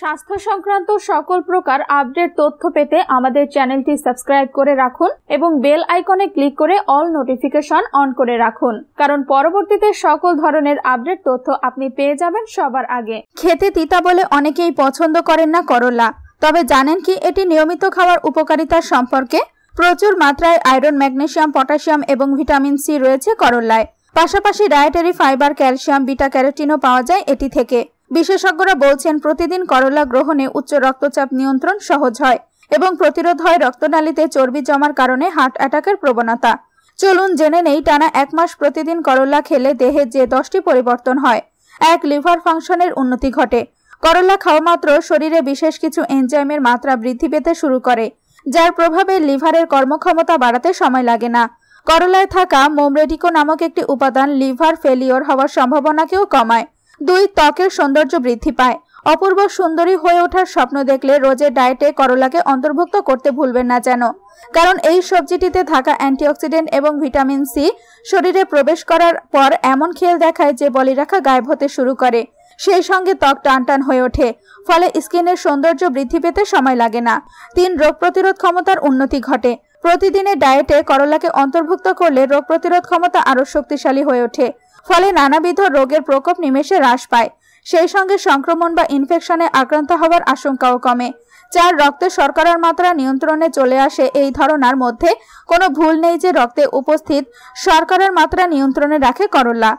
স্বাস্থ্য সংক্রান্ত সকল প্রকার আপডেট তথ্য পেতে আমাদের চ্যানেলটি সাবস্ক্রাইব করে রাখুন এবং বেল আইকনে ক্লিক করে অল নোটিফিকেশন অন করে রাখুন কারণ পরবর্তীতে সকল ধরনের আপডেট তথ্য আপনি পেয়ে যাবেন সবার আগে খেতে তিতা বলে অনেকেই পছন্দ করেন না করলা তবে জানেন কি এটি নিয়মিত খাওয়ার উপকারিতা সম্পর্কে প্রচুর মাত্রায় আয়রন ম্যাগনেশিয়াম পটাশিয়াম এবং ভিটামিন সি রয়েছে করলায় পাশাপাশি ডায়েটারি ফাইবার ক্যালসিয়াম বিটা ক্যারোটিনও পাওয়া যায় এটি থেকে বিশেষজ্ঞরা বলছেন প্রতিদিন করলা গ্রহণে উচ্চ রক্তচাপ নিয়ন্ত্রণ সহজ হয় এবং প্রতিরোধ হয় রক্তনালীতে চর্বি জমার কারণে হার্ট অ্যাটাকের প্রবণতা চলুন জেনে নেই টানা এক মাস প্রতিদিন করলা খেলে দেহে যে দশটি পরিবর্তন হয় এক লিভার ফাংশনের উন্নতি ঘটে করলা খাওয়া মাত্র শরীরে বিশেষ কিছু এনজাইমের মাত্রা বৃদ্ধি পেতে শুরু করে যার প্রভাবে লিভারের কর্মক্ষমতা বাড়াতে সময় লাগে না করলায় থাকা মোমরেডিকো নামক একটি উপাদান লিভার ফেলিওর হওয়ার সম্ভাবনাকেও কমায় দুই ত্বকের সৌন্দর্য বৃদ্ধি পায় অপূর্ব সুন্দরী হয়ে ওঠার স্বপ্ন দেখলে রোজে ডায়েটে করলাকে অন্তর্ভুক্ত করতে ভুলবেন না যেন কারণ এই সবজিটিতে থাকা অ্যান্টিঅক্সিডেন্ট এবং ভিটামিন সি শরীরে প্রবেশ করার পর এমন খেল দেখায় যে বলি রাখা গায়েব হতে শুরু করে সেই সঙ্গে ত্বক টান টান হয়ে ওঠে ফলে স্কিনের সৌন্দর্য বৃদ্ধি পেতে সময় লাগে না তিন রোগ প্রতিরোধ ক্ষমতার উন্নতি ঘটে প্রতিদিনের ডায়েটে করলাকে অন্তর্ভুক্ত করলে রোগ প্রতিরোধ ক্ষমতা আরও শক্তিশালী হয়ে ওঠে ফলে নানাবিধ রোগের প্রকোপ নিমেষে হ্রাস পায় সেই সঙ্গে সংক্রমণ বা ইনফেকশনে আক্রান্ত হওয়ার আশঙ্কাও কমে চার রক্তে শর্করার মাত্রা নিয়ন্ত্রণে চলে আসে এই ধারণার মধ্যে কোনো ভুল নেই যে রক্তে উপস্থিত শর্করার মাত্রা নিয়ন্ত্রণে রাখে করলা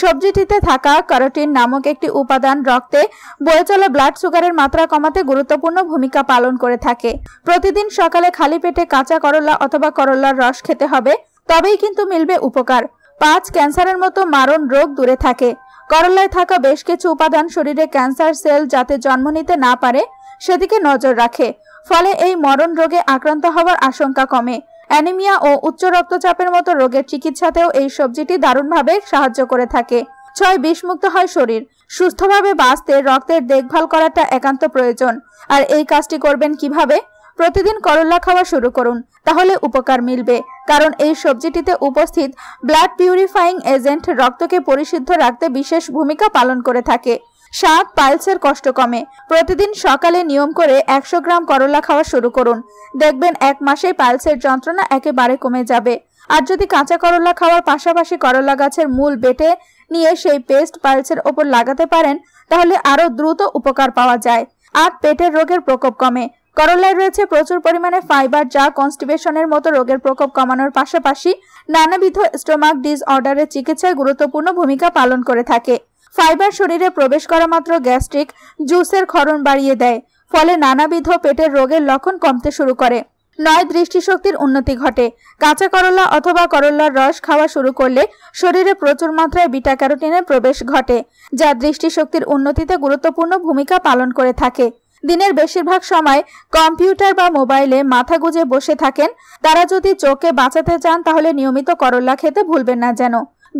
সবজিটিতে থাকা ক্যারোটিন নামক একটি উপাদান রক্তে বয়ে চলা ব্লাড সুগারের মাত্রা কমাতে গুরুত্বপূর্ণ ভূমিকা পালন করে থাকে প্রতিদিন সকালে খালি পেটে কাঁচা করলা অথবা করলার রস খেতে হবে তবেই কিন্তু মিলবে উপকার পাঁচ ক্যান্সারের মতো মারণ রোগ দূরে থাকে করলায় থাকা বেশ কিছু উপাদান শরীরে ক্যান্সার সেল যাতে জন্ম নিতে না পারে সেদিকে নজর রাখে ফলে এই মরণ রোগে আক্রান্ত হওয়ার আশঙ্কা কমে অ্যানিমিয়া ও উচ্চ রক্তচাপের মতো রোগের চিকিৎসাতেও এই সবজিটি দারুণভাবে সাহায্য করে থাকে ছয় বিষমুক্ত হয় শরীর সুস্থভাবে বাঁচতে রক্তের দেখভাল করাটা একান্ত প্রয়োজন আর এই কাজটি করবেন কিভাবে প্রতিদিন করলা খাওয়া শুরু করুন তাহলে উপকার মিলবে কারণ এই সবজিটিতে উপস্থিত ব্লাড পিউরিফাইং এজেন্ট রক্তকে পরিশুদ্ধ রাখতে বিশেষ ভূমিকা পালন করে থাকে শাক পালসের কষ্ট কমে প্রতিদিন সকালে নিয়ম করে একশো গ্রাম করলা খাওয়া শুরু করুন দেখবেন এক মাসেই পালসের যন্ত্রণা একেবারে কমে যাবে আর যদি কাঁচা করলা খাওয়ার পাশাপাশি করলা গাছের মূল বেটে নিয়ে সেই পেস্ট পালসের ওপর লাগাতে পারেন তাহলে আরও দ্রুত উপকার পাওয়া যায় আর পেটের রোগের প্রকোপ কমে করলায় রয়েছে প্রচুর পরিমাণে ফাইবার যা কনস্টিবেশনের মতো রোগের প্রকোপ কমানোর পাশাপাশি নানাবিধ স্টোমাক ডিসঅর্ডারের চিকিৎসায় গুরুত্বপূর্ণ ভূমিকা পালন করে থাকে ফাইবার শরীরে প্রবেশ করা মাত্র গ্যাস্ট্রিক জুসের ক্ষরণ বাড়িয়ে দেয় ফলে নানাবিধ পেটের রোগের লক্ষণ কমতে শুরু করে নয় দৃষ্টিশক্তির উন্নতি ঘটে কাঁচা করলা অথবা করল্লার রস খাওয়া শুরু করলে শরীরে প্রচুর মাত্রায় বিটা ক্যারোটিনের প্রবেশ ঘটে যা দৃষ্টিশক্তির উন্নতিতে গুরুত্বপূর্ণ ভূমিকা পালন করে থাকে দিনের বেশিরভাগ সময় কম্পিউটার বা মোবাইলে মাথা গুঁজে বসে থাকেন তারা যদি চোখে বাঁচাতে চান তাহলে নিয়মিত করল্লা খেতে ভুলবেন না যেন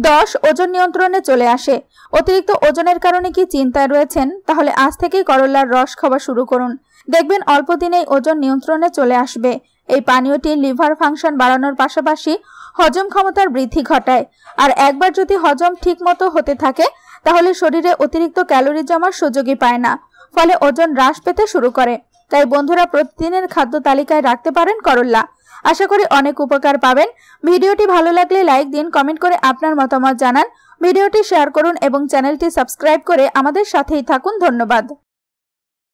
দশ ওজন নিয়ন্ত্রণে চলে আসে অতিরিক্ত ওজনের কারণে কি চিন্তায় রয়েছেন তাহলে আজ থেকেই করল্লার রস খাওয়া শুরু করুন দেখবেন অল্প দিনেই ওজন নিয়ন্ত্রণে চলে আসবে এই পানীয়টি লিভার ফাংশন বাড়ানোর পাশাপাশি হজম ক্ষমতার বৃদ্ধি ঘটায় আর একবার যদি হজম ঠিকমতো হতে থাকে তাহলে শরীরে অতিরিক্ত ক্যালোরি জমার সুযোগই পায় না ফলে ওজন হ্রাস পেতে শুরু করে তাই বন্ধুরা প্রতিদিনের খাদ্য তালিকায় রাখতে পারেন করল্লা আশা করি অনেক উপকার পাবেন ভিডিওটি ভালো লাগলে লাইক দিন কমেন্ট করে আপনার মতামত জানান ভিডিওটি শেয়ার করুন এবং চ্যানেলটি সাবস্ক্রাইব করে আমাদের সাথেই থাকুন ধন্যবাদ